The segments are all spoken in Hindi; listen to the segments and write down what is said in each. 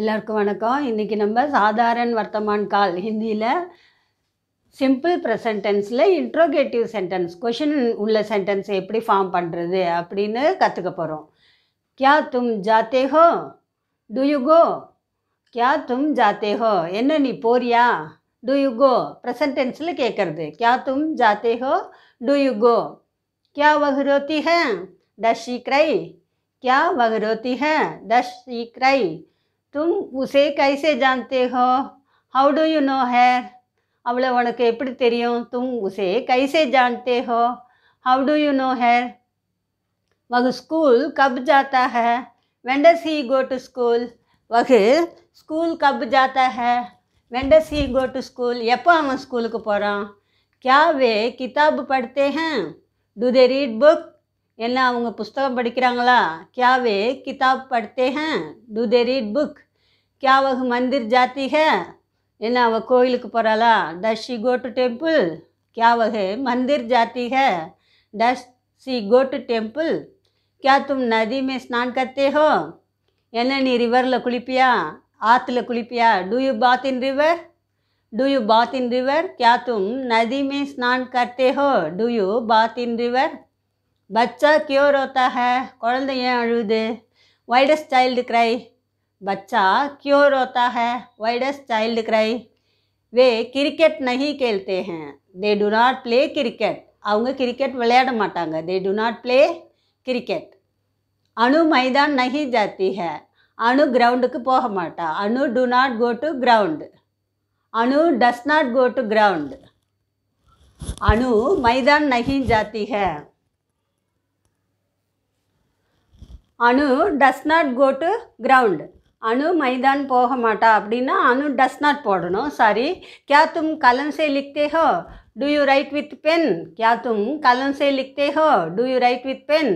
எல்லாருக்கும் வணக்கம் இன்றைக்கி நம்ம சாதாரண வர்த்தமான் கால் ஹிந்தியில் சிம்பிள் ப்ரெசன்டென்ஸில் இன்ட்ரோகேட்டிவ் சென்டென்ஸ் கொஷின் உள்ள சென்டென்ஸ் எப்படி ஃபார்ம் பண்ணுறது அப்படின்னு கற்றுக்க போகிறோம் கியா தும் ஜாத்தே ஹோ டு யூ கோ கியா தும் ஜாத்தே ஹோ என்ன நீ போறியா டு யூ கோ ப்ரெசன்டென்ஸில் கேட்குறது கியா தும் ஜாத்தே ஹோ டு யூ கோ கியா வகுரோத்தி ஹே டஷ் க்ரை கியா வகுரோத்தி ஹே டஷ் க்ரை तुम उसे कैसे जानते हो how do you know her அவளை உனக்கு எப்படி தெரியும் तुम उसे कैसे जानते हो how do you know her वह स्कूल कब जाता है when does he go to school वह स्कूल कब जाता है when does he go to school எப்போ स्कूल को போகிறான் क्या वे किताब पढ़ते हैं डू दे रीड बुक என்ன அவங்க புஸ்தகம் படிக்கிறாங்களா क्या वे किताब पढ़ते हैं डू दे रीड बुक क्या वह मंदिर जाती है ना वह कोयल को पड़ाला does she go to temple क्या वह मंदिर जाती है does she go to temple क्या तुम नदी में स्नान करते हो என்ன நீ ரிவரில் குளிப்பியா ஆற்றுல कुलिपिया do you bath in river do you bath in river क्या तुम नदी में स्नान करते हो do you bath in river बच्चा क्यों रोता है कुछ ஏன் அழுது वाई डस चाइल्ड क्राई बच्चा क्यों रोता है why does child cry they cricket नहीं खेलते हैं they do not play cricket अगर क्रिकेट विटा they do not play cricket Anu मैदान नहीं जाती है अणु ग्रउंड कोटा Anu do not go to ground Anu does go to ground Anu मैदान नहीं जाती है Anu does go to ground Anu मैदान पोहमाटा அப்படின்னா அணு டஸ் நாட் போடணும் சாரி क्या तुम कलम से लिखते हो do you write with pen क्या तुम कलम से लिखते हो do you write with pen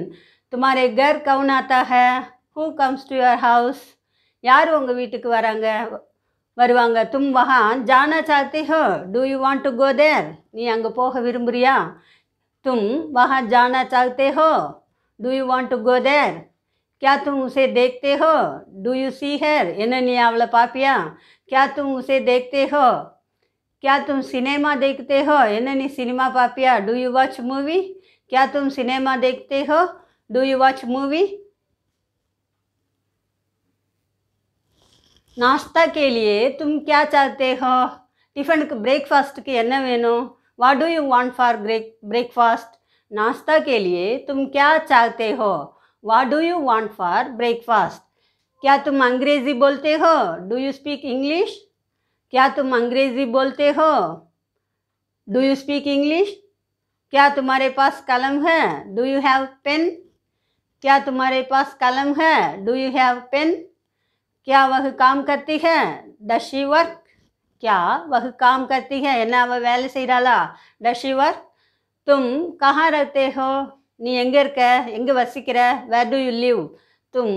तुम्हारे घर कौन आता है who comes to your house யார் உங்கள் வீட்டுக்கு வராங்க வருவாங்க தும் வகா ஜானா சாத்தி ஹோ do you want to go there நீ அங்கே போக விரும்புகிறியா தும் வகா ஜானா சாத்தி ஹோ do you want to go there क्या तुम उसे देखते हो डू यू सी हेर इन्होंने आवल पापिया क्या तुम उसे देखते हो क्या तुम सिनेमा देखते हो इन्होंने सिनेमा पापिया डू यू वॉच मूवी क्या तुम सिनेमा देखते हो डू यू वॉच मूवी नाश्ता के लिए तुम क्या चाहते हो टिफिन ब्रेकफास्ट के एन वेनो what do you want for break breakfast नाश्ता के लिए तुम क्या चाहते हो what do you want for breakfast क्या तुम अंग्रेज़ी बोलते हो डू यू स्पीक इंग्लिश क्या तुम अंग्रेज़ी बोलते हो डू यू स्पीक इंग्लिश क्या तुम्हारे पास कलम है डू यू हैव पेन क्या तुम्हारे पास कलम है डू यू हैव पेन क्या वह काम करती है डस वर्क क्या वह काम करती है ना वह वैल से डाला वर्क तुम कहाँ रहते हो நீ எங்கே இருக்க எங்கே வசிக்கிற வேர் டு யூ லிவ் தும்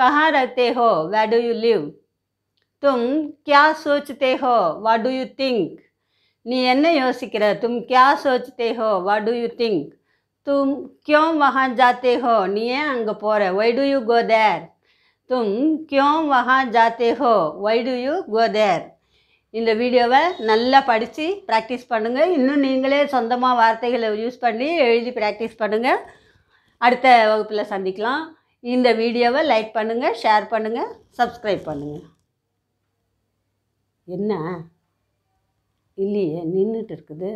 கஹா ரஹ்தே ஹோ வேர் டு யூ லிவ் தும் கியா சோச்தே ஹோ வாட் டு யூ திங்க் நீ என்ன யோசிக்கிற தும் கியா சோச்தே ஹோ வாட் டு யூ திங்க் तुम क्यों वहाँ जाते हो नहीं அங்கே போகிற why do you go there तुम क्यों वहाँ जाते हो why do you go there இந்த வீடியோவை நல்லா படித்து ப்ராக்டிஸ் பண்ணுங்கள் இன்னும் நீங்களே சொந்தமாக வார்த்தைகளை யூஸ் பண்ணி எழுதி ப்ராக்டிஸ் பண்ணுங்கள் அடுத்த வகுப்பில் சந்திக்கலாம் இந்த வீடியோவை லைக் பண்ணுங்கள் ஷேர் பண்ணுங்கள் சப்ஸ்கிரைப் பண்ணுங்கள் என்ன இல்லையே நின்றுட்டு இருக்குது